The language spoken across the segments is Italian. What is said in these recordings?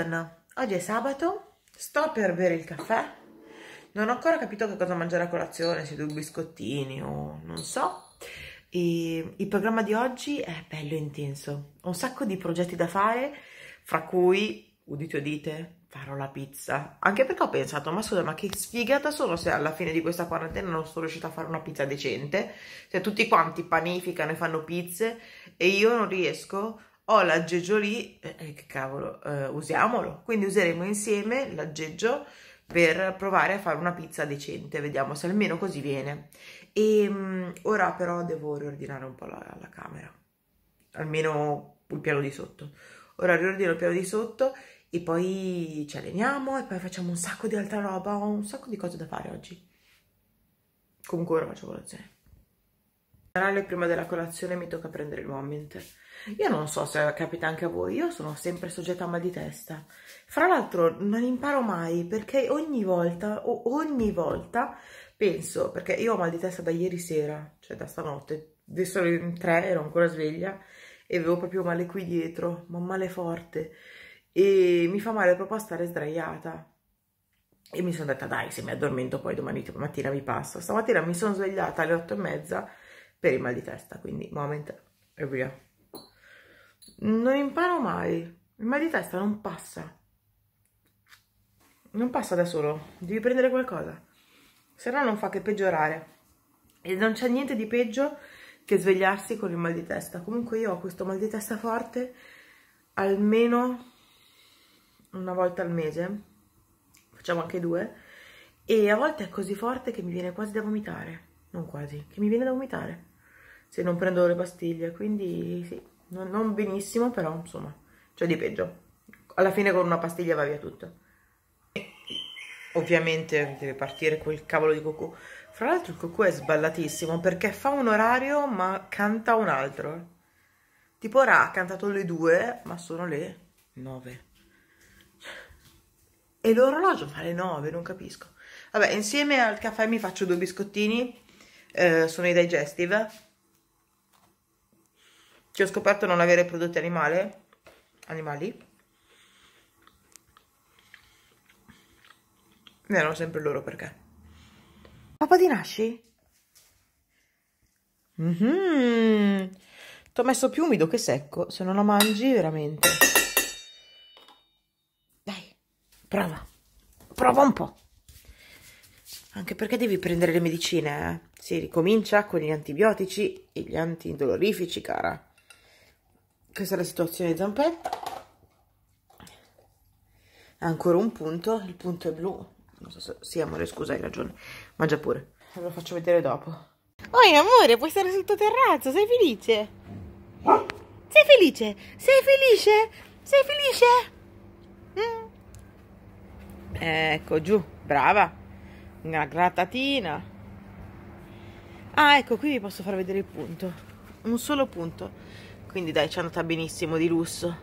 Buongiorno, oggi è sabato, sto per bere il caffè, non ho ancora capito che cosa mangiare a colazione, se due biscottini o non so. E il programma di oggi è bello intenso, ho un sacco di progetti da fare, fra cui, udite o dite, farò la pizza. Anche perché ho pensato, ma scusa, ma che sfigata sono se alla fine di questa quarantena non sono riuscita a fare una pizza decente? Se tutti quanti panificano e fanno pizze e io non riesco a ho l'aggeggio lì, eh, che cavolo, eh, usiamolo. Quindi useremo insieme l'aggeggio per provare a fare una pizza decente, vediamo se almeno così viene. E ehm, mh, ora però devo riordinare un po' la, la camera, almeno il piano di sotto. Ora riordino il piano di sotto e poi ci alleniamo e poi facciamo un sacco di altra roba, ho un sacco di cose da fare oggi. Comunque ora faccio colazione. In generale prima della colazione mi tocca prendere il moment io non so se capita anche a voi, io sono sempre soggetta a mal di testa. Fra l'altro non imparo mai perché ogni volta, o ogni volta penso, perché io ho mal di testa da ieri sera, cioè da stanotte, adesso in tre ero ancora sveglia e avevo proprio male qui dietro, ma male forte e mi fa male proprio a stare sdraiata. E mi sono detta dai se mi addormento poi domani mattina mi passo. Stamattina mi sono svegliata alle otto e mezza per il mal di testa, quindi moment e via non imparo mai, il mal di testa non passa, non passa da solo, devi prendere qualcosa, se no non fa che peggiorare e non c'è niente di peggio che svegliarsi con il mal di testa, comunque io ho questo mal di testa forte almeno una volta al mese, facciamo anche due, e a volte è così forte che mi viene quasi da vomitare, non quasi, che mi viene da vomitare se non prendo le pastiglie, quindi sì, non, non benissimo, però insomma, c'è di peggio. Alla fine con una pastiglia va via tutto. ovviamente deve partire quel cavolo di cucù. Fra l'altro il cucù è sballatissimo perché fa un orario ma canta un altro. Tipo Ra ha cantato le due, ma sono le nove. E l'orologio fa le nove, non capisco. Vabbè, insieme al caffè mi faccio due biscottini, eh, sono i digestive che ho scoperto non avere prodotti animale, animali. Ne erano sempre loro perché. Papà di nasci? Mm -hmm. Ti ho messo più umido che secco, se non lo mangi veramente. Dai, prova, prova un po'. Anche perché devi prendere le medicine, eh? Si ricomincia con gli antibiotici e gli antidolorifici, cara questa è la situazione zampetta ancora un punto il punto è blu non so se sì amore scusa hai ragione mangia pure ve lo faccio vedere dopo Oi oh, amore, puoi stare sul tuo terrazzo, sei felice? Sei felice? Sei felice? Sei felice? Mm. Ecco, giù, brava. Una grattatina. Ah, ecco, qui vi posso far vedere il punto. Un solo punto quindi dai ci è andata benissimo di lusso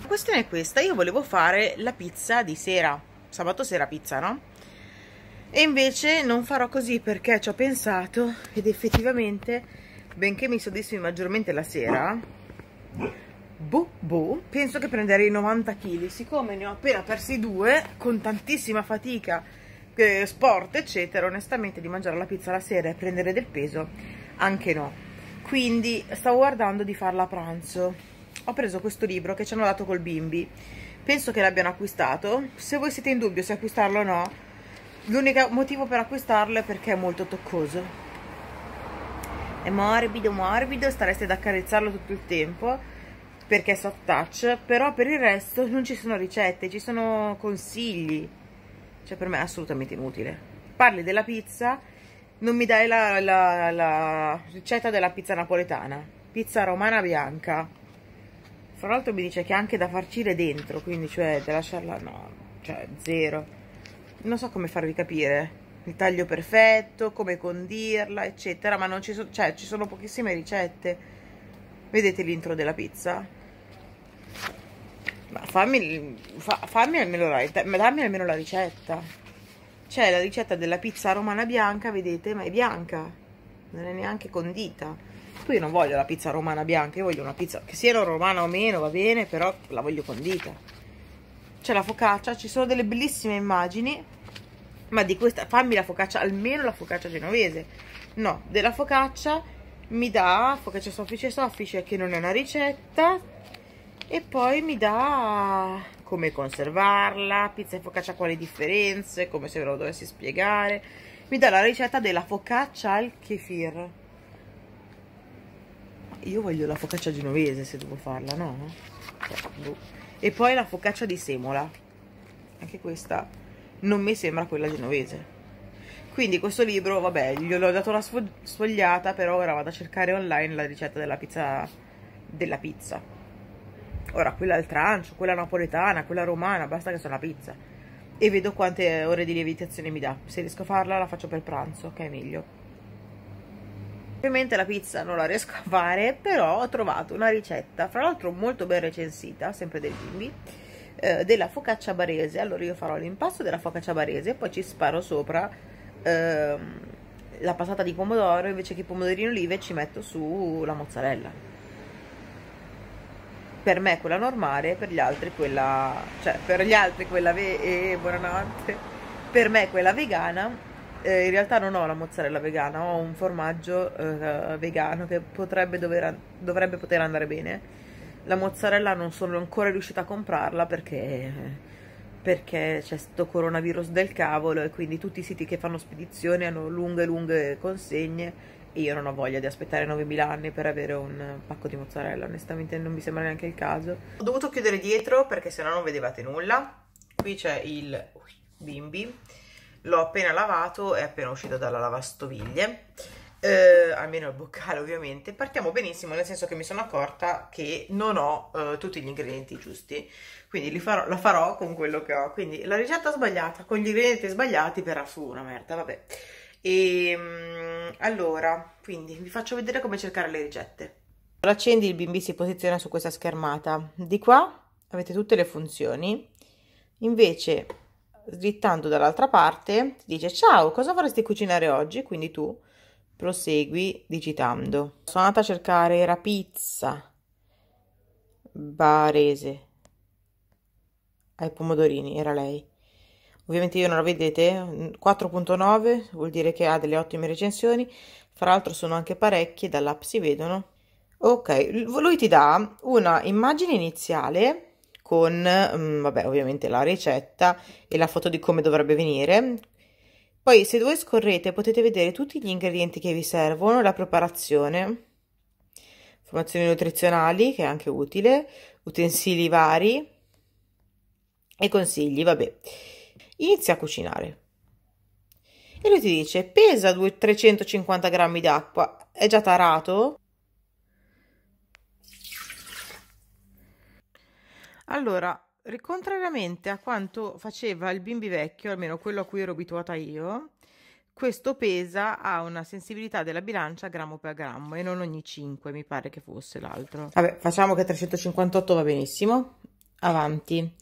la questione è questa io volevo fare la pizza di sera sabato sera pizza no? e invece non farò così perché ci ho pensato ed effettivamente benché mi soddisfi maggiormente la sera boh boh penso che prenderei 90 kg siccome ne ho appena persi due con tantissima fatica eh, sport eccetera onestamente di mangiare la pizza la sera e prendere del peso anche no quindi stavo guardando di farla a pranzo ho preso questo libro che ci hanno dato col bimbi penso che l'abbiano acquistato se voi siete in dubbio se acquistarlo o no l'unico motivo per acquistarlo è perché è molto toccoso è morbido morbido stareste ad accarezzarlo tutto il tempo perché è soft touch però per il resto non ci sono ricette ci sono consigli cioè per me è assolutamente inutile parli della pizza non mi dai la, la, la, ricetta della pizza napoletana pizza romana bianca fra l'altro mi dice che è anche da farcire dentro quindi cioè da lasciarla no cioè zero non so come farvi capire il taglio perfetto come condirla eccetera ma non ci sono cioè ci sono pochissime ricette vedete l'intro della pizza ma fammi, fa, fammi almeno la, dammi almeno la ricetta c'è la ricetta della pizza romana bianca, vedete, ma è bianca, non è neanche condita. Poi io non voglio la pizza romana bianca, io voglio una pizza che sia romana o meno, va bene, però la voglio condita. C'è la focaccia, ci sono delle bellissime immagini, ma di questa fammi la focaccia, almeno la focaccia genovese. No, della focaccia mi dà focaccia soffice soffice che non è una ricetta e poi mi dà come conservarla, pizza e focaccia quali differenze, come se ve lo dovessi spiegare. Mi dà la ricetta della focaccia al kefir. Io voglio la focaccia genovese se devo farla, no? Cioè, boh. E poi la focaccia di semola. Anche questa non mi sembra quella genovese. Quindi questo libro, vabbè, gliel'ho dato la sfogliata, però ora vado a cercare online la ricetta della pizza, della pizza Ora, quella al trancio, quella napoletana, quella romana, basta che sia una pizza. E vedo quante ore di lievitazione mi dà. Se riesco a farla, la faccio per pranzo, che è meglio. Ovviamente la pizza non la riesco a fare, però ho trovato una ricetta, fra l'altro molto ben recensita, sempre del bimbi, eh, della focaccia barese. Allora io farò l'impasto della focaccia barese e poi ci sparo sopra ehm, la passata di pomodoro, invece che pomodorino olive ci metto su la mozzarella per me quella normale, per gli altri quella, cioè per gli altri quella, ve- eh, per me quella vegana. Eh, in realtà non ho la mozzarella vegana, ho un formaggio eh, vegano che potrebbe dover, dovrebbe poter andare bene. La mozzarella non sono ancora riuscita a comprarla perché, perché c'è sto coronavirus del cavolo e quindi tutti i siti che fanno spedizione hanno lunghe lunghe consegne io non ho voglia di aspettare 9.000 anni per avere un pacco di mozzarella, onestamente non mi sembra neanche il caso. Ho dovuto chiudere dietro perché sennò non vedevate nulla. Qui c'è il bimbi, l'ho appena lavato, è appena uscito dalla lavastoviglie, eh, almeno il boccale ovviamente. Partiamo benissimo, nel senso che mi sono accorta che non ho eh, tutti gli ingredienti giusti, quindi farò, la farò con quello che ho. Quindi la ricetta sbagliata, con gli ingredienti sbagliati verrà su una merda, vabbè. E ehm, Certo. allora quindi vi faccio vedere come cercare le ricette accendi il bimbi si posiziona su questa schermata di qua avete tutte le funzioni invece slittando dall'altra parte ti dice ciao cosa vorresti cucinare oggi quindi tu prosegui digitando sono andata a cercare la pizza barese ai pomodorini era lei ovviamente io non la vedete 4.9 vuol dire che ha delle ottime recensioni fra l'altro sono anche parecchie dall'app si vedono ok lui ti dà una immagine iniziale con mm, vabbè ovviamente la ricetta e la foto di come dovrebbe venire poi se voi scorrete potete vedere tutti gli ingredienti che vi servono la preparazione informazioni nutrizionali che è anche utile utensili vari e consigli vabbè inizia a cucinare. E lui ti dice, pesa 350 grammi d'acqua, è già tarato? Allora, contrariamente a quanto faceva il bimbi vecchio, almeno quello a cui ero abituata io, questo pesa ha una sensibilità della bilancia grammo per grammo e non ogni 5, mi pare che fosse l'altro. Vabbè, facciamo che 358 va benissimo. Avanti.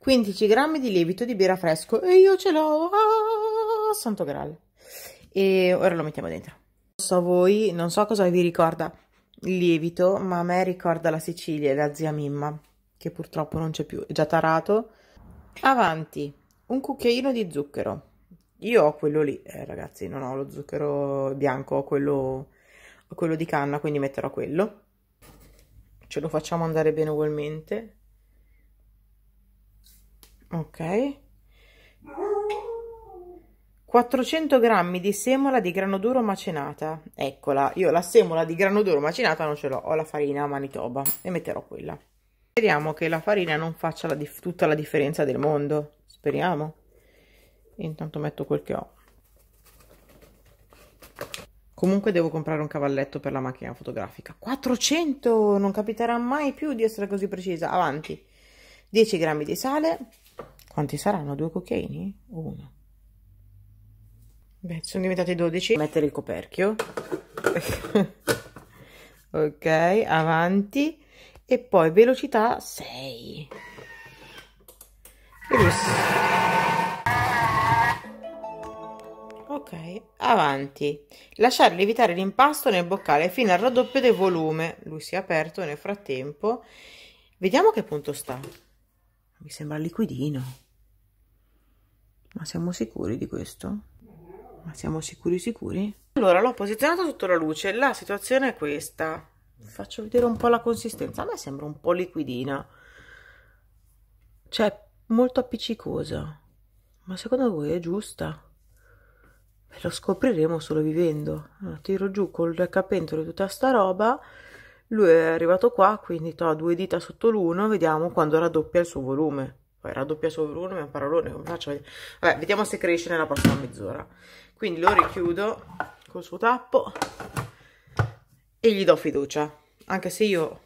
15 grammi di lievito di birra fresco e io ce l'ho, ah, santo graal. E ora lo mettiamo dentro. Non so voi, non so cosa vi ricorda il lievito, ma a me ricorda la Sicilia e la zia Mimma, che purtroppo non c'è più, è già tarato. Avanti, un cucchiaino di zucchero. Io ho quello lì, eh, ragazzi, non ho lo zucchero bianco, ho quello, ho quello di canna, quindi metterò quello. Ce lo facciamo andare bene ugualmente ok 400 grammi di semola di grano duro macinata eccola io la semola di grano duro macinata non ce l'ho ho la farina manitoba e metterò quella speriamo che la farina non faccia la tutta la differenza del mondo speriamo intanto metto quel che ho Comunque devo comprare un cavalletto per la macchina fotografica. 400! Non capiterà mai più di essere così precisa. Avanti. 10 grammi di sale. Quanti saranno? Due cocaini? uno? Beh, sono diventati 12. Mettere il coperchio. ok, avanti. E poi velocità 6. Ok, avanti. Lasciare lievitare l'impasto nel boccale fino al raddoppio del volume. Lui si è aperto nel frattempo. Vediamo a che punto sta. Mi sembra liquidino. Ma siamo sicuri di questo? Ma siamo sicuri sicuri? Allora, l'ho posizionato sotto la luce. La situazione è questa. Faccio vedere un po' la consistenza. A me sembra un po' liquidina. Cioè, molto appiccicosa. Ma secondo voi è giusta? Beh, lo scopriremo solo vivendo. Allora, ah, tiro giù col capentolo tutta sta roba. Lui è arrivato qua, quindi ho due dita sotto l'uno. Vediamo quando raddoppia il suo volume. Poi raddoppia sopra uno, è un parolone, come faccio? Vabbè, vediamo se cresce nella prossima mezz'ora. Quindi lo richiudo col suo tappo e gli do fiducia. Anche se io,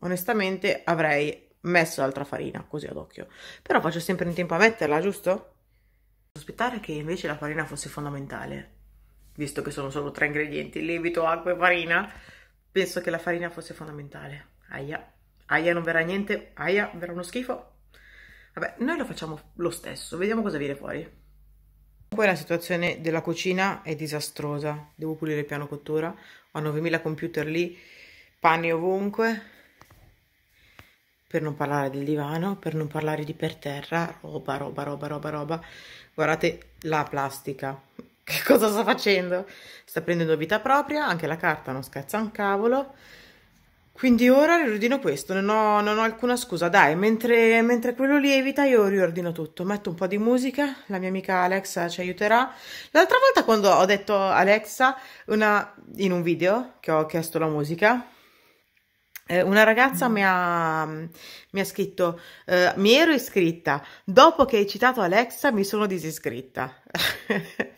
onestamente, avrei messo altra farina, così ad occhio. Però faccio sempre in tempo a metterla, giusto? Sospettare che invece la farina fosse fondamentale, visto che sono solo tre ingredienti, lievito, acqua e farina, penso che la farina fosse fondamentale. Aia, aia non verrà niente, aia verrà uno schifo. Vabbè, noi lo facciamo lo stesso, vediamo cosa viene fuori. Poi la situazione della cucina è disastrosa, devo pulire il piano cottura, ho 9000 computer lì, panni ovunque, per non parlare del divano, per non parlare di per terra, roba, roba, roba, roba, roba. Guardate la plastica, che cosa sta facendo? Sta prendendo vita propria, anche la carta non scherza un cavolo, quindi ora riordino questo, non ho, non ho alcuna scusa. Dai, mentre, mentre, quello lievita io riordino tutto. Metto un po' di musica, la mia amica Alexa ci aiuterà. L'altra volta quando ho detto Alexa, una, in un video che ho chiesto la musica, eh, una ragazza mi ha, mi ha scritto, eh, mi ero iscritta, dopo che hai citato Alexa mi sono disiscritta.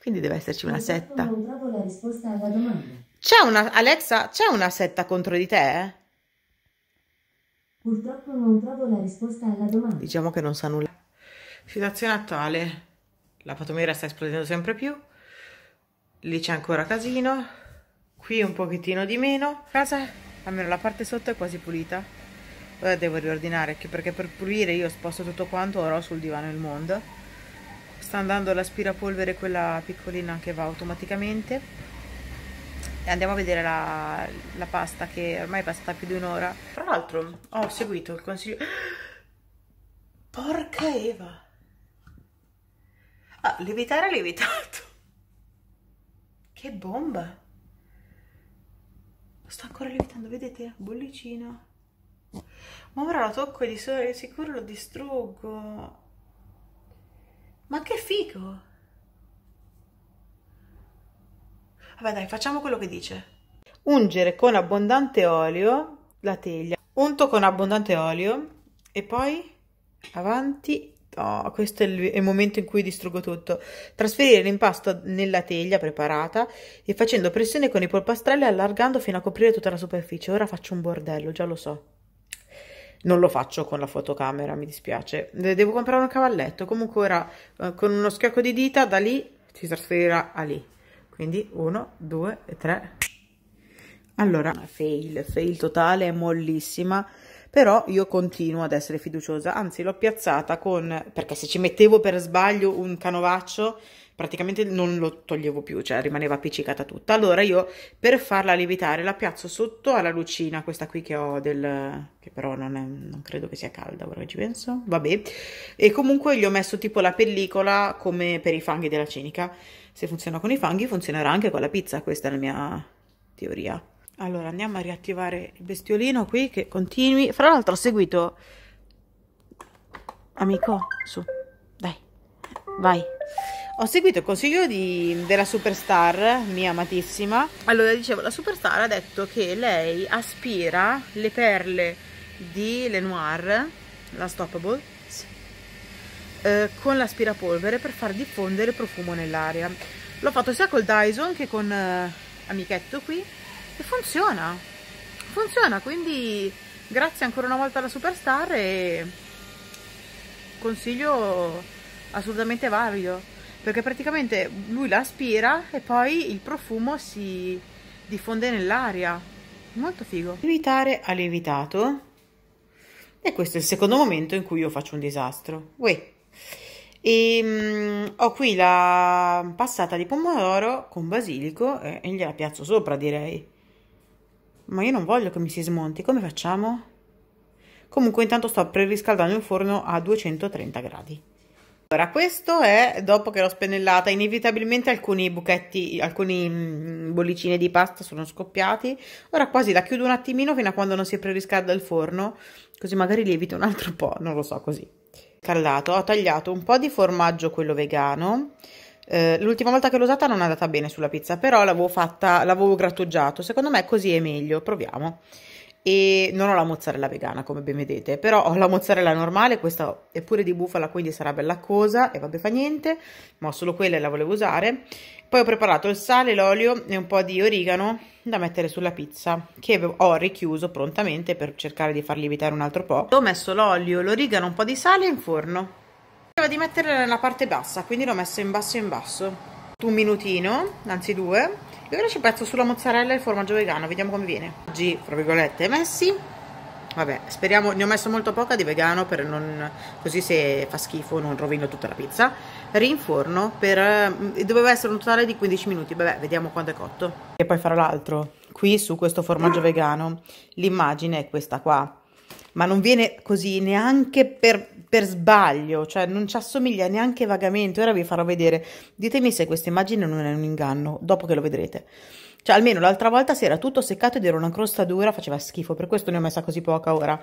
Quindi deve esserci una setta. Non trovo la risposta alla domanda. C'è una, Alexa, c'è una setta contro di te? Eh? Purtroppo non trovo la risposta alla domanda. Diciamo che non sa nulla. Situazione attuale. La patomera sta esplodendo sempre più. Lì c'è ancora casino. Qui un pochettino di meno. Casa, almeno la parte sotto è quasi pulita. Ora devo riordinare perché per pulire io sposto tutto quanto, ora ho sul divano il mondo. Sta andando l'aspirapolvere quella piccolina che va automaticamente e andiamo a vedere la, la pasta che ormai è passata più di un'ora. Tra l'altro ho seguito il consiglio... Porca Eva! Ah, lievitare lievitato! Che bomba! Sto ancora lievitando, vedete? Bollicina. Ma ora lo tocco e di sicuro lo distruggo. Ma che figo! Vabbè dai, facciamo quello che dice. Ungere con abbondante olio la teglia. Unto con abbondante olio e poi avanti. Oh, questo è il, è il momento in cui distruggo tutto. Trasferire l'impasto nella teglia preparata e facendo pressione con i polpastrelli allargando fino a coprire tutta la superficie. Ora faccio un bordello, già lo so. Non lo faccio con la fotocamera, mi dispiace. Devo comprare un cavalletto. Comunque ora eh, con uno schiocco di dita da lì si trasferirà a lì quindi 1 2 3 allora fail fail totale è mollissima però io continuo ad essere fiduciosa anzi l'ho piazzata con perché se ci mettevo per sbaglio un canovaccio praticamente non lo toglievo più cioè rimaneva appiccicata tutta allora io per farla lievitare la piazzo sotto alla lucina questa qui che ho del che però non, è, non credo che sia calda ora che ci penso vabbè e comunque gli ho messo tipo la pellicola come per i fanghi della cinica se funziona con i fanghi, funzionerà anche con la pizza, questa è la mia teoria. Allora, andiamo a riattivare il bestiolino qui che continui. Fra l'altro ho seguito... Amico, su, dai, vai. Ho seguito il consiglio di, della superstar, mia amatissima. Allora, dicevo, la superstar ha detto che lei aspira le perle di Lenoir, la Stoppable, eh, con l'aspirapolvere per far diffondere il profumo nell'aria. L'ho fatto sia col Dyson che con eh, Amichetto qui e funziona, funziona, quindi grazie ancora una volta alla Superstar e consiglio assolutamente valido perché praticamente lui l'aspira e poi il profumo si diffonde nell'aria molto figo lievitare ha lievitato e questo è il secondo momento in cui io faccio un disastro Uè. E mh, mm, ho qui la passata di pomodoro con basilico e, e gliela piazzo sopra, direi. Ma io non voglio che mi si smonti, come facciamo? Comunque intanto sto preriscaldando il forno a 230 gradi. Allora, questo è dopo che l'ho spennellata, inevitabilmente alcuni buchetti, alcuni mm, bollicine di pasta sono scoppiati. Ora quasi la chiudo un attimino fino a quando non si preriscalda il forno, così magari lievito un altro po', non lo so così callato, ho tagliato un po' di formaggio, quello vegano, eh, l'ultima volta che l'ho usata non è andata bene sulla pizza, però l'avevo fatta, l'avevo grattugiato, secondo me così è meglio, proviamo. E non ho la mozzarella vegana come ben vedete, però ho la mozzarella normale, questa è pure di bufala quindi sarà bella cosa e vabbè fa niente, ma ho solo quella e la volevo usare. Poi ho preparato il sale, l'olio e un po' di origano da mettere sulla pizza che ho richiuso prontamente per cercare di far lievitare un altro po'. Ho messo l'olio, l'origano, un po' di sale in forno. Prima di metterla nella parte bassa, quindi l'ho messo in basso in basso. Un minutino, anzi due. E ora ci pezzo sulla mozzarella e il formaggio vegano, vediamo come viene. Oggi, fra virgolette, messi Vabbè, speriamo, ne ho messo molto poca di vegano per non, così se fa schifo non rovino tutta la pizza. Rinforno per, mm, doveva essere un totale di 15 minuti, vabbè, vediamo quando è cotto. E poi fra l'altro, qui su questo formaggio ah. vegano, l'immagine è questa qua, ma non viene così neanche per, per sbaglio, cioè non ci assomiglia neanche vagamente, ora vi farò vedere. Ditemi se questa immagine non è un inganno, dopo che lo vedrete. Cioè, almeno l'altra volta si era tutto seccato ed era una crosta dura, faceva schifo, per questo ne ho messa così poca ora.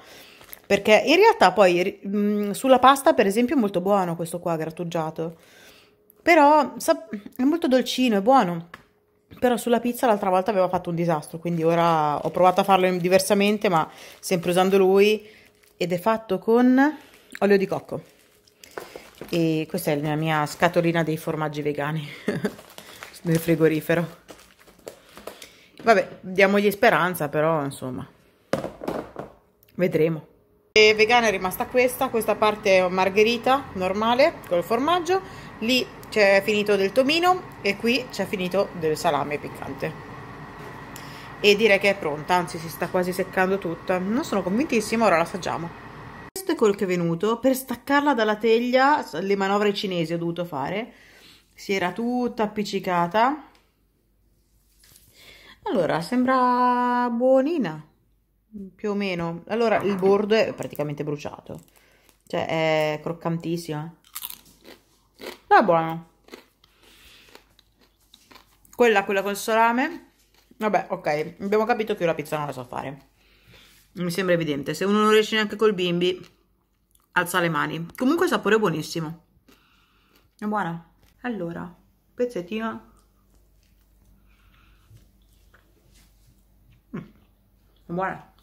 Perché in realtà poi mh, mm, sulla pasta, per esempio, è molto buono questo qua grattugiato. Però sa, è molto dolcino, è buono. Però sulla pizza l'altra volta aveva fatto un disastro, quindi ora ho provato a farlo diversamente, ma sempre usando lui. Ed è fatto con olio di cocco. E questa è la mia scatolina dei formaggi vegani nel frigorifero. Vabbè, diamogli speranza, però insomma, vedremo. E vegana è rimasta questa, questa parte è margherita normale col formaggio, lì c'è finito del tomino e qui c'è finito del salame piccante. E direi che è pronta, anzi si sta quasi seccando tutta, non sono convintissima, ora la assaggiamo questo è quel che è venuto per staccarla dalla teglia le manovre cinesi ho dovuto fare si era tutta appiccicata allora, sembra buonina, più o meno. Allora, il bordo è praticamente bruciato. Cioè, è croccantissima. Ma è buono. Quella, quella col salame. Vabbè, ok. Abbiamo capito che io la pizza non la so fare. Mi sembra evidente. Se uno non riesce neanche col bimbi, alza le mani. Comunque il sapore è buonissimo. È buona. Allora, pezzettino buona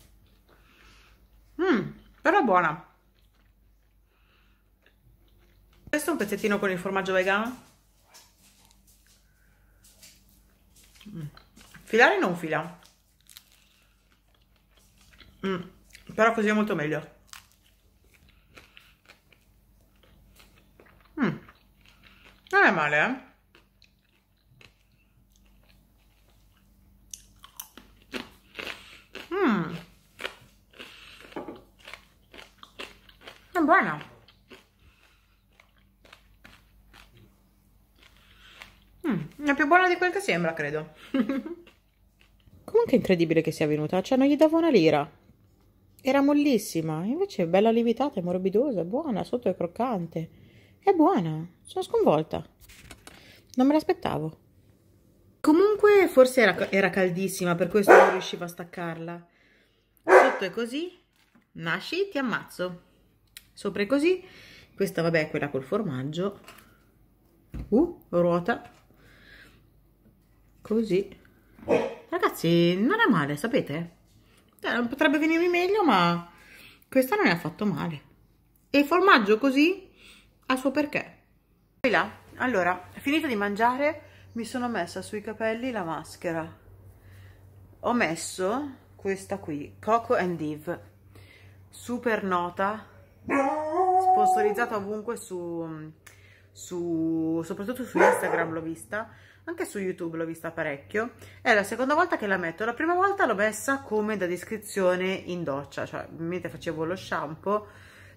mmm però buona questo è un pezzettino con il formaggio vegano mm. filare non fila mm. però così è molto meglio mm. non è male eh buona di quel che sembra, credo. Comunque è incredibile che sia venuta, cioè non gli davo una lira. Era mollissima, invece è bella lievitata, è morbidosa, è buona, sotto è croccante. È buona, sono sconvolta. Non me l'aspettavo. Comunque forse era, era, caldissima, per questo non riuscivo a staccarla. Sotto è così, nasci, ti ammazzo. Sopra è così, questa vabbè è quella col formaggio. Uh, ruota così ragazzi non è male sapete cioè, potrebbe venirmi meglio ma questa non è affatto male e il formaggio così ha suo perché poi là allora finita di mangiare mi sono messa sui capelli la maschera ho messo questa qui Coco and Eve super nota sponsorizzata ovunque su, su soprattutto su Instagram l'ho vista anche su youtube l'ho vista parecchio è la seconda volta che la metto la prima volta l'ho messa come da descrizione in doccia cioè mentre facevo lo shampoo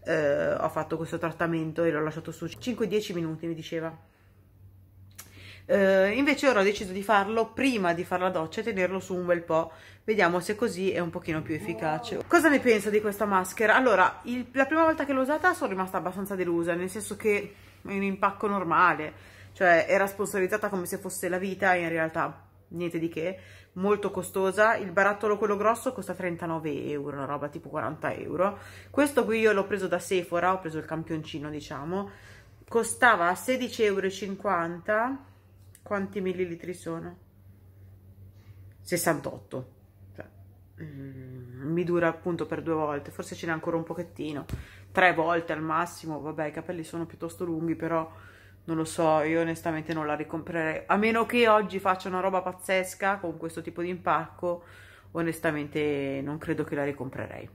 eh, ho fatto questo trattamento e l'ho lasciato su 5-10 minuti mi diceva eh, invece ora ho deciso di farlo prima di fare la doccia e tenerlo su un bel po' vediamo se così è un pochino più efficace wow. cosa ne penso di questa maschera? allora, il, la prima volta che l'ho usata sono rimasta abbastanza delusa nel senso che è un impacco normale cioè era sponsorizzata come se fosse la vita in realtà niente di che, molto costosa, il barattolo quello grosso costa 39 euro, una roba tipo 40 euro, questo qui io l'ho preso da Sephora, ho preso il campioncino diciamo, costava 16,50 euro, quanti millilitri sono? 68, cioè, mm, mi dura appunto per due volte, forse ce n'è ancora un pochettino, tre volte al massimo, vabbè i capelli sono piuttosto lunghi però non lo so, io onestamente non la ricomprerei. A meno che oggi faccia una roba pazzesca con questo tipo di impacco, onestamente non credo che la ricomprerei.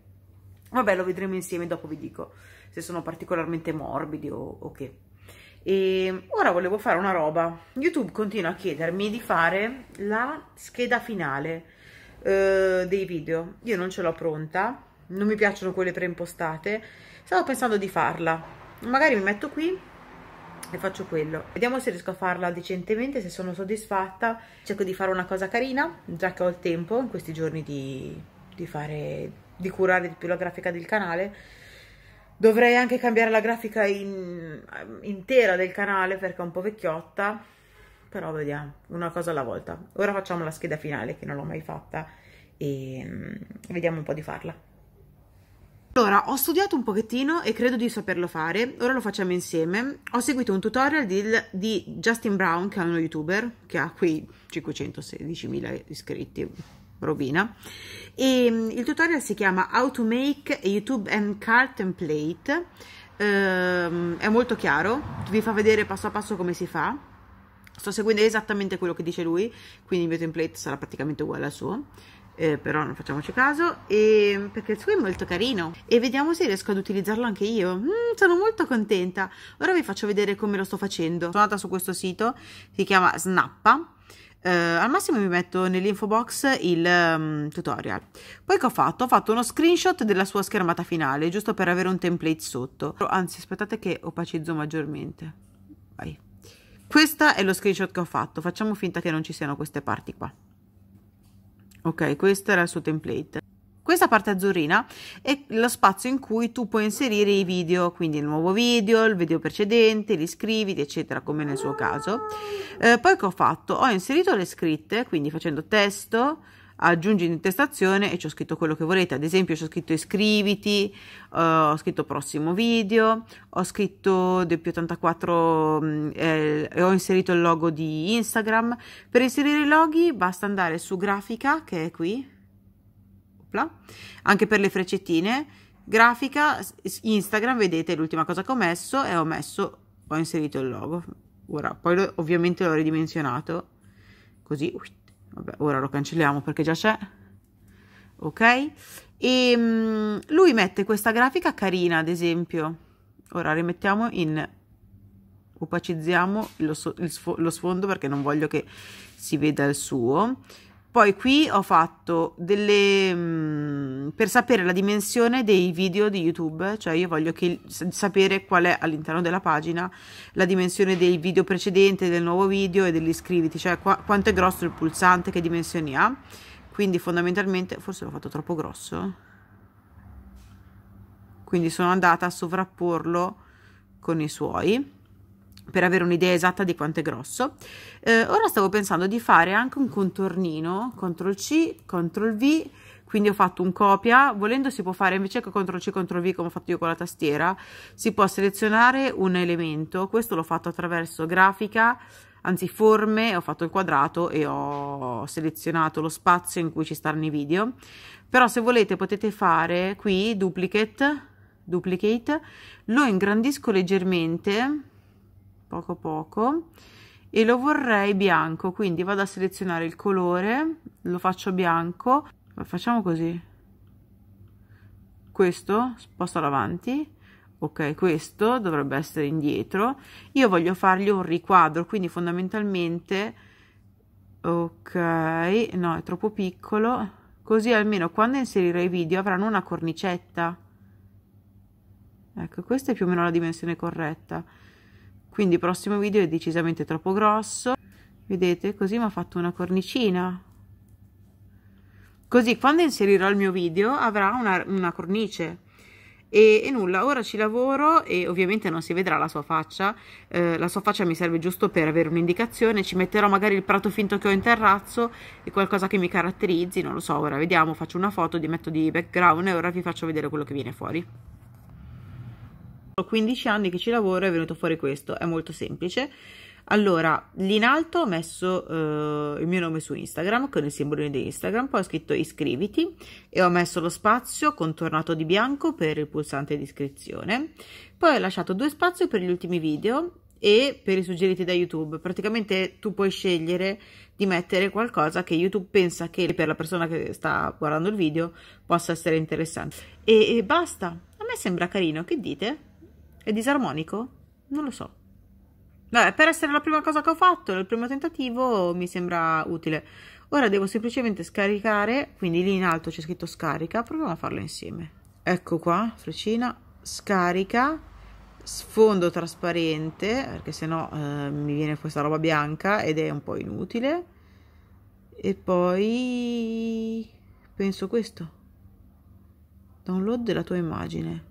Vabbè, lo vedremo insieme, dopo vi dico se sono particolarmente morbidi o, o che. E ehm, ora volevo fare una roba. YouTube continua a chiedermi di fare la scheda finale eh, dei video. Io non ce l'ho pronta, non mi piacciono quelle preimpostate. Stavo pensando di farla. Magari mi metto qui e faccio quello vediamo se riesco a farla decentemente se sono soddisfatta cerco di fare una cosa carina già che ho il tempo in questi giorni di, di fare di curare di più la grafica del canale dovrei anche cambiare la grafica in, intera del canale perché è un po' vecchiotta però vediamo una cosa alla volta ora facciamo la scheda finale che non l'ho mai fatta e mm, vediamo un po' di farla allora, ho studiato un pochettino e credo di saperlo fare, ora lo facciamo insieme. Ho seguito un tutorial di, di Justin Brown, che è uno youtuber, che ha qui 516.000 iscritti, rovina. E il tutorial si chiama How to Make a YouTube and Cart Template. Ehm, è molto chiaro, vi fa vedere passo a passo come si fa. Sto seguendo esattamente quello che dice lui, quindi il mio template sarà praticamente uguale al suo eh, però non facciamoci caso e, ehm, perché il suo è molto carino e vediamo se riesco ad utilizzarlo anche io mm, sono molto contenta ora vi faccio vedere come lo sto facendo sono andata su questo sito si chiama Snappa eh, al massimo vi metto nell'info box il um, tutorial poi che ho fatto? Ho fatto uno screenshot della sua schermata finale giusto per avere un template sotto anzi aspettate che opacizzo maggiormente vai questo è lo screenshot che ho fatto facciamo finta che non ci siano queste parti qua Ok, questo era il suo template. Questa parte azzurrina è lo spazio in cui tu puoi inserire i video, quindi il nuovo video, il video precedente, gli iscriviti, eccetera, come nel suo caso. Eh, poi che ho fatto? Ho inserito le scritte, quindi facendo testo, aggiungi un'intestazione e c'ho scritto quello che volete, ad esempio c'ho scritto iscriviti, uh, ho scritto prossimo video, ho scritto doppio 84 mm, eh, e ho inserito il logo di Instagram. Per inserire i loghi basta andare su grafica che è qui, Opla. anche per le freccettine, grafica, Instagram, vedete l'ultima cosa che ho messo e ho messo, ho inserito il logo. Ora, poi lo, ovviamente l'ho ridimensionato così Vabbè, ora lo cancelliamo perché già c'è. Ok? E mh, mm, lui mette questa grafica carina, ad esempio. Ora rimettiamo in opacizziamo lo, so, lo, sfondo perché non voglio che si veda il suo poi qui ho fatto delle... Mm, per sapere la dimensione dei video di YouTube, cioè io voglio che, sapere qual è all'interno della pagina la dimensione dei video precedenti, del nuovo video e degli iscriviti, cioè qua, quanto è grosso il pulsante, che dimensioni ha. Quindi fondamentalmente, forse l'ho fatto troppo grosso, quindi sono andata a sovrapporlo con i suoi per avere un'idea esatta di quanto è grosso. Eh, ora stavo pensando di fare anche un contornino, CTRL C, CTRL V, quindi ho fatto un copia, volendo si può fare invece che CTRL C, CTRL V come ho fatto io con la tastiera, si può selezionare un elemento, questo l'ho fatto attraverso grafica, anzi forme, ho fatto il quadrato e ho selezionato lo spazio in cui ci stanno i video, però se volete potete fare qui duplicate, duplicate lo ingrandisco leggermente, poco poco e lo vorrei bianco quindi vado a selezionare il colore lo faccio bianco facciamo così questo sposto avanti ok questo dovrebbe essere indietro io voglio fargli un riquadro quindi fondamentalmente ok no è troppo piccolo così almeno quando inserirò i video avranno una cornicetta ecco questa è più o meno la dimensione corretta quindi il prossimo video è decisamente troppo grosso vedete così mi ha fatto una cornicina così quando inserirò il mio video avrà una, una cornice e, e, nulla, ora ci lavoro e ovviamente non si vedrà la sua faccia, eh, la sua faccia mi serve giusto per avere un'indicazione, ci metterò magari il prato finto che ho in terrazzo e qualcosa che mi caratterizzi, non lo so, ora vediamo, faccio una foto, di metto di background e ora vi faccio vedere quello che viene fuori. 15 anni che ci lavoro e è venuto fuori questo, è molto semplice. Allora, lì in alto ho messo eh, il mio nome su Instagram con il simbolino di Instagram, poi ho scritto iscriviti e ho messo lo spazio contornato di bianco per il pulsante di iscrizione, poi ho lasciato due spazi per gli ultimi video e per i suggeriti da YouTube. Praticamente tu puoi scegliere di mettere qualcosa che YouTube pensa che per la persona che sta guardando il video possa essere interessante. E, e basta, a me sembra carino, che dite? È disarmonico? Non lo so. Vabbè, per essere la prima cosa che ho fatto, il primo tentativo, mi sembra utile. Ora devo semplicemente scaricare, quindi lì in alto c'è scritto scarica, proviamo a farlo insieme. Ecco qua, frecina, scarica, sfondo trasparente, perché sennò eh, mi viene questa roba bianca ed è un po' inutile. E poi penso questo. Download della tua immagine.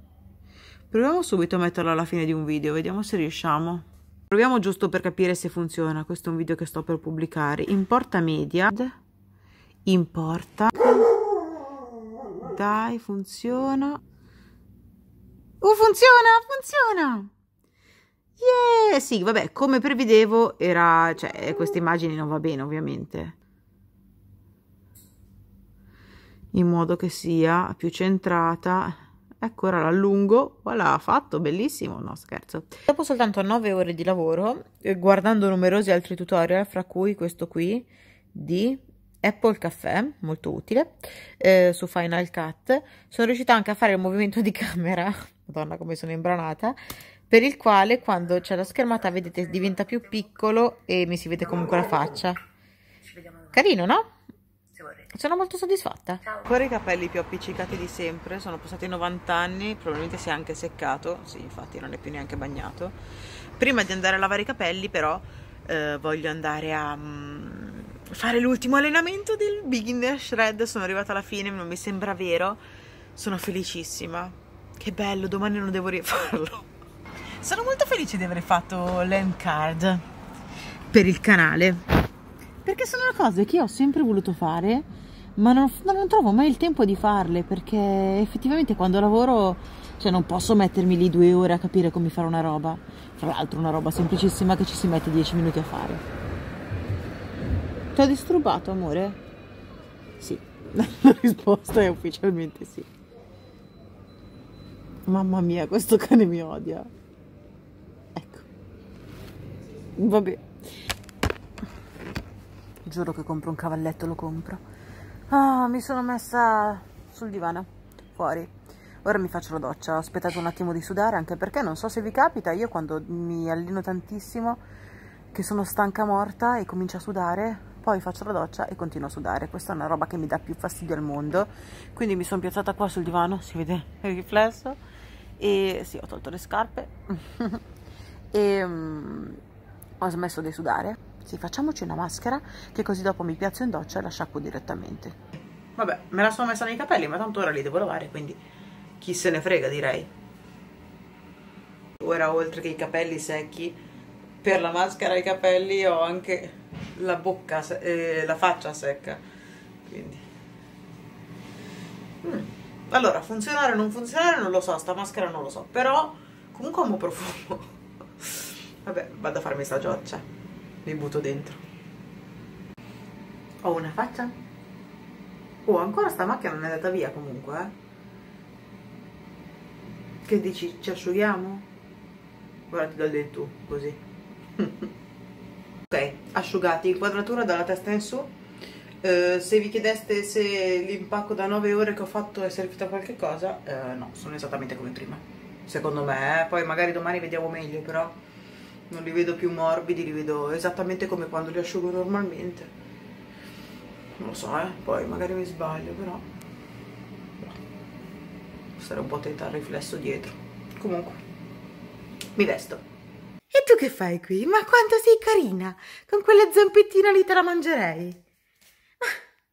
Proviamo subito a metterlo alla fine di un video, vediamo se riusciamo. Proviamo giusto per capire se funziona, questo è un video che sto per pubblicare. Importa media, importa, dai funziona. Oh funziona, funziona! Yeah, sì, vabbè, come prevedevo era, cioè, queste immagini non va bene ovviamente. In modo che sia più centrata Ecco, ora l'allungo, voilà, fatto, bellissimo, no scherzo. Dopo soltanto 9 ore di lavoro, eh, guardando numerosi altri tutorial, fra cui questo qui di Apple Caffè, molto utile, eh, su Final Cut, sono riuscita anche a fare il movimento di camera, madonna come sono imbranata, per il quale quando c'è la schermata, vedete, diventa più piccolo e mi si vede comunque la faccia. Carino, no? Sono molto soddisfatta. Ancora i capelli più appiccicati di sempre, sono passati 90 anni, probabilmente si è anche seccato, sì infatti non è più neanche bagnato. Prima di andare a lavare i capelli però eh, voglio andare a mh, mm, fare l'ultimo allenamento del beginner shred, sono arrivata alla fine, non mi sembra vero, sono felicissima. Che bello, domani non devo rifarlo. Sono molto felice di aver fatto l'end card per il canale perché sono cose che io ho sempre voluto fare, ma non, non trovo mai il tempo di farle perché effettivamente quando lavoro cioè non posso mettermi lì due ore a capire come fare una roba, fra l'altro una roba semplicissima che ci si mette dieci minuti a fare. Ti ha disturbato, amore? Sì, la risposta è ufficialmente sì. Mamma mia, questo cane mi odia. Ecco. Vabbè giuro che compro un cavalletto, lo compro. Ah, mi sono messa sul divano, fuori. Ora mi faccio la doccia, ho aspettato un attimo di sudare, anche perché non so se vi capita, io quando mi alleno tantissimo, che sono stanca morta e comincio a sudare, poi faccio la doccia e continuo a sudare. Questa è una roba che mi dà più fastidio al mondo. Quindi mi sono piazzata qua sul divano, si vede il riflesso. E sì, ho tolto le scarpe. e mm, ho smesso di sudare ragazzi facciamoci una maschera che così dopo mi piazzo in doccia e la sciacquo direttamente vabbè me la sono messa nei capelli ma tanto ora li devo lavare quindi chi se ne frega direi ora oltre che i capelli secchi per la maschera e i capelli ho anche la bocca eh, la faccia secca quindi mm. allora funzionare o non funzionare non lo so sta maschera non lo so però comunque ha un profumo vabbè vado a farmi sta gioccia li butto dentro. Ho una faccia? Oh, ancora sta macchina non è andata via comunque, eh? Che dici, ci asciughiamo? Guarda, ti do il tu, così. ok, asciugati, inquadratura dalla testa in su. Eh, se vi chiedeste se l'impacco da 9 ore che ho fatto è servito a qualche cosa, eh, no, sono esattamente come prima. Secondo me, eh? poi magari domani vediamo meglio, però non li vedo più morbidi, li vedo esattamente come quando li asciugo normalmente. Non lo so, eh, poi magari mi sbaglio, però sarà un po' tentare il riflesso dietro. Comunque, mi vesto. E tu che fai qui? Ma quanto sei carina! Con quella zampettina lì te la mangerei. Ah,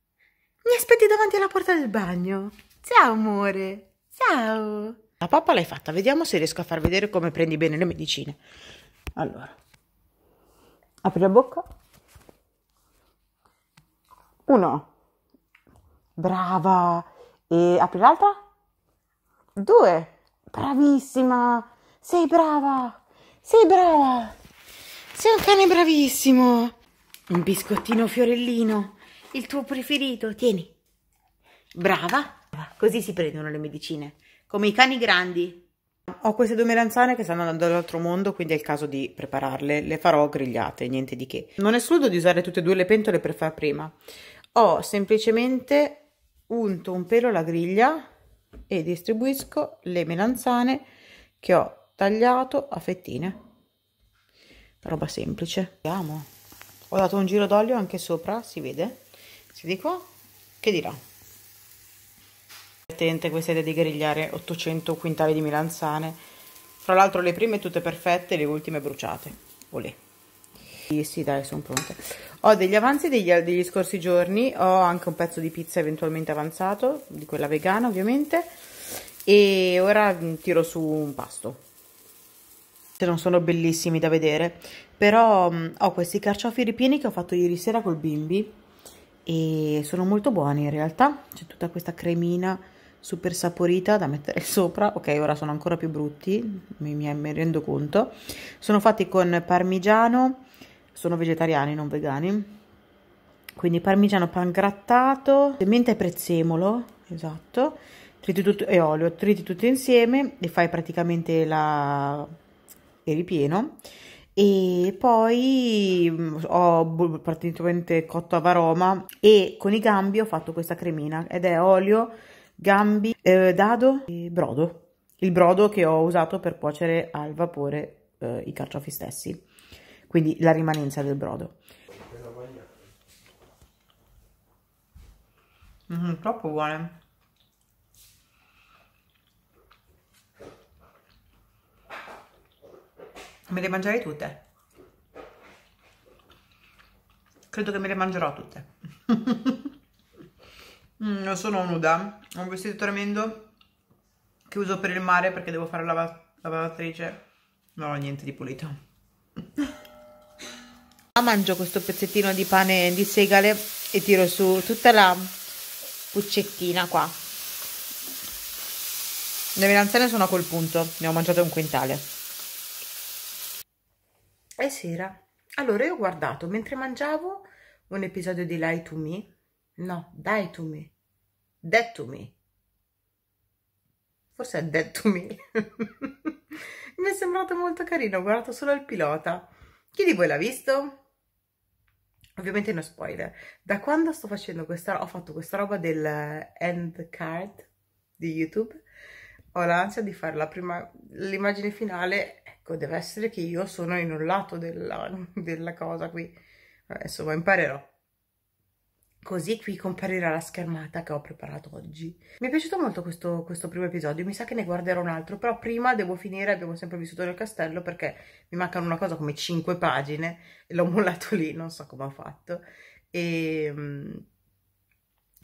mi aspetti davanti alla porta del bagno. Ciao amore, ciao! La pappa l'hai fatta, vediamo se riesco a far vedere come prendi bene le medicine. Allora, apri la bocca. Uno. Brava. E apri l'altra. Due. Bravissima. Sei brava. Sei brava. Sei un cane bravissimo. Un biscottino fiorellino. Il tuo preferito. Tieni. Brava. Così si prendono le medicine. Come i cani grandi. Ho queste due melanzane che stanno andando dall'altro mondo, quindi è il caso di prepararle. Le farò grigliate, niente di che. Non escludo di usare tutte e due le pentole per far prima. Ho semplicemente unto un pelo la griglia e distribuisco le melanzane che ho tagliato a fettine. Roba semplice. Vediamo. Ho dato un giro d'olio anche sopra, si vede? Si di qua che di là divertente questa idea di grigliare 800 quintali di melanzane. Fra l'altro le prime tutte perfette, le ultime bruciate. Olè. Sì, dai, sono pronte. Ho degli avanzi degli, degli scorsi giorni, ho anche un pezzo di pizza eventualmente avanzato, di quella vegana ovviamente, e ora mm, tiro su un pasto. Se non sono bellissimi da vedere, però mh, mm, ho questi carciofi ripieni che ho fatto ieri sera col bimbi e sono molto buoni in realtà, c'è tutta questa cremina super saporita da mettere sopra, ok ora sono ancora più brutti, mi, mi, mi rendo conto, sono fatti con parmigiano, sono vegetariani non vegani, quindi parmigiano pangrattato, menta e prezzemolo, esatto, triti tutto, e olio, triti tutto insieme e fai praticamente la, il ripieno e poi mm, ho praticamente cotto a varoma e con i gambi ho fatto questa cremina ed è olio gambi, eh, dado e brodo. Il brodo che ho usato per cuocere al vapore eh, i carciofi stessi, quindi la rimanenza del brodo. Mm, troppo buone. Me le mangerei tutte. Credo che me le mangerò tutte. Mm, non sono nuda, ho un vestito tremendo che uso per il mare perché devo fare la lavatrice. Non ho niente di pulito. Ah, mangio questo pezzettino di pane di segale e tiro su tutta la puccettina qua. Le melanzane sono a quel punto, ne ho mangiate un quintale. È sera. Allora io ho guardato, mentre mangiavo, un episodio di Lie to Me. No, Dai to Me Dead to Me. Forse è Dead to Me. Mi è sembrato molto carino, ho guardato solo il pilota. Chi di voi l'ha visto? Ovviamente no spoiler. Da quando sto facendo questa, ho fatto questa roba del eh, end card di YouTube, ho l'ansia di fare l'immagine finale, ecco, deve essere che io sono in un lato della, della cosa qui. insomma, imparerò. Così qui comparirà la schermata che ho preparato oggi. Mi è piaciuto molto questo, questo, primo episodio, mi sa che ne guarderò un altro, però prima devo finire Abbiamo sempre vissuto nel castello perché mi mancano una cosa come 5 pagine, l'ho mollato lì, non so come ho fatto, e ehm, mh,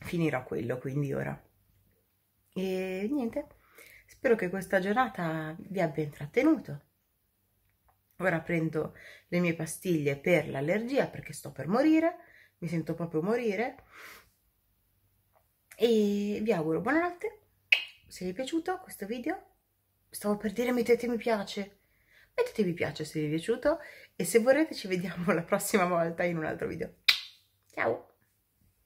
finirò quello quindi ora. E niente, spero che questa giornata vi abbia intrattenuto. Ora prendo le mie pastiglie per l'allergia perché sto per morire mi sento proprio morire e vi auguro buonanotte se vi è piaciuto questo video stavo per dire mettete mi piace mettete mi piace se vi è piaciuto e se vorrete ci vediamo la prossima volta in un altro video ciao